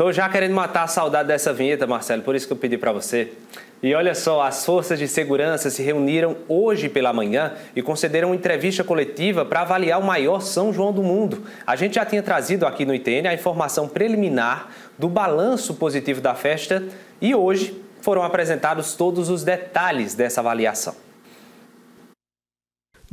Tô já querendo matar a saudade dessa vinheta, Marcelo, por isso que eu pedi para você. E olha só, as forças de segurança se reuniram hoje pela manhã e concederam uma entrevista coletiva para avaliar o maior São João do mundo. A gente já tinha trazido aqui no ITN a informação preliminar do balanço positivo da festa e hoje foram apresentados todos os detalhes dessa avaliação.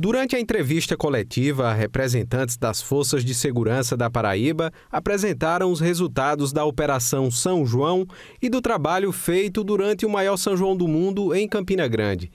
Durante a entrevista coletiva, representantes das Forças de Segurança da Paraíba apresentaram os resultados da Operação São João e do trabalho feito durante o maior São João do mundo em Campina Grande.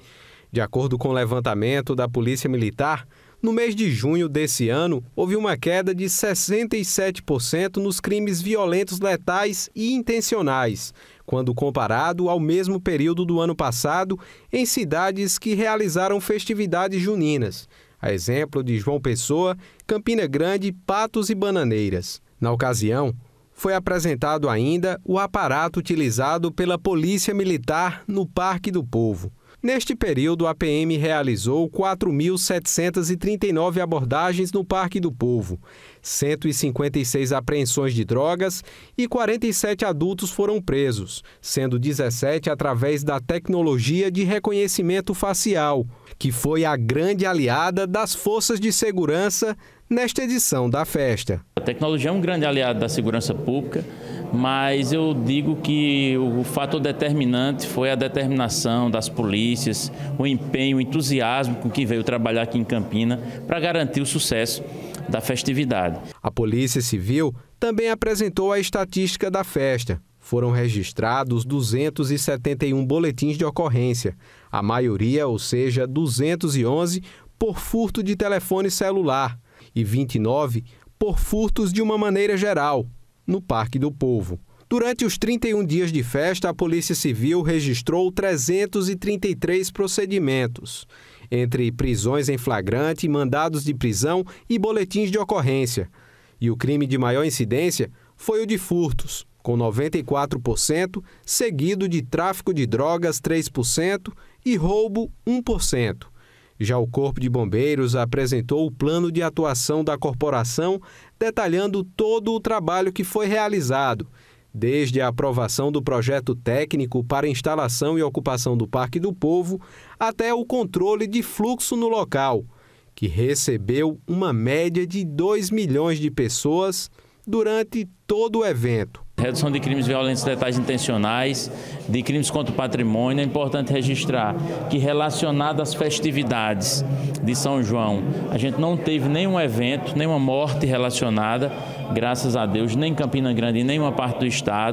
De acordo com o levantamento da Polícia Militar, no mês de junho desse ano, houve uma queda de 67% nos crimes violentos letais e intencionais, quando comparado ao mesmo período do ano passado em cidades que realizaram festividades juninas, a exemplo de João Pessoa, Campina Grande, Patos e Bananeiras. Na ocasião, foi apresentado ainda o aparato utilizado pela Polícia Militar no Parque do Povo. Neste período, a PM realizou 4.739 abordagens no Parque do Povo, 156 apreensões de drogas e 47 adultos foram presos, sendo 17 através da tecnologia de reconhecimento facial, que foi a grande aliada das forças de segurança nesta edição da festa tecnologia é um grande aliado da segurança pública, mas eu digo que o fator determinante foi a determinação das polícias, o empenho, o entusiasmo com que veio trabalhar aqui em Campina para garantir o sucesso da festividade. A Polícia Civil também apresentou a estatística da festa. Foram registrados 271 boletins de ocorrência, a maioria, ou seja, 211, por furto de telefone celular e 29 por furtos de uma maneira geral, no Parque do Povo. Durante os 31 dias de festa, a Polícia Civil registrou 333 procedimentos, entre prisões em flagrante, mandados de prisão e boletins de ocorrência. E o crime de maior incidência foi o de furtos, com 94%, seguido de tráfico de drogas, 3%, e roubo, 1%. Já o Corpo de Bombeiros apresentou o plano de atuação da corporação, detalhando todo o trabalho que foi realizado, desde a aprovação do projeto técnico para instalação e ocupação do Parque do Povo, até o controle de fluxo no local, que recebeu uma média de 2 milhões de pessoas durante todo o evento. Redução de crimes violentos letais intencionais, de crimes contra o patrimônio, é importante registrar que relacionado às festividades de São João, a gente não teve nenhum evento, nenhuma morte relacionada, graças a Deus, nem em Campina Grande, em nenhuma parte do estado.